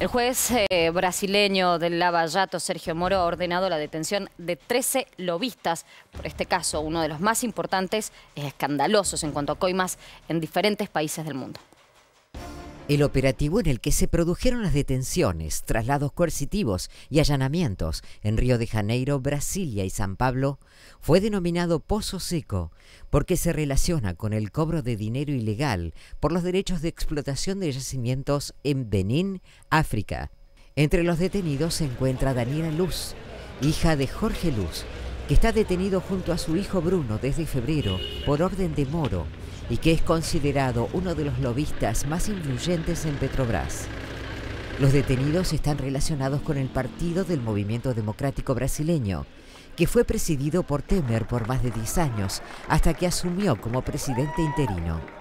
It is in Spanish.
El juez eh, brasileño del Lavallato, Sergio Moro, ha ordenado la detención de 13 lobistas. Por este caso, uno de los más importantes, es escandalosos en cuanto a coimas en diferentes países del mundo. El operativo en el que se produjeron las detenciones, traslados coercitivos y allanamientos en Río de Janeiro, Brasilia y San Pablo fue denominado Pozo Seco porque se relaciona con el cobro de dinero ilegal por los derechos de explotación de yacimientos en Benín, África. Entre los detenidos se encuentra Daniela Luz, hija de Jorge Luz, que está detenido junto a su hijo Bruno desde febrero por orden de Moro y que es considerado uno de los lobistas más influyentes en Petrobras. Los detenidos están relacionados con el partido del Movimiento Democrático Brasileño, que fue presidido por Temer por más de 10 años, hasta que asumió como presidente interino.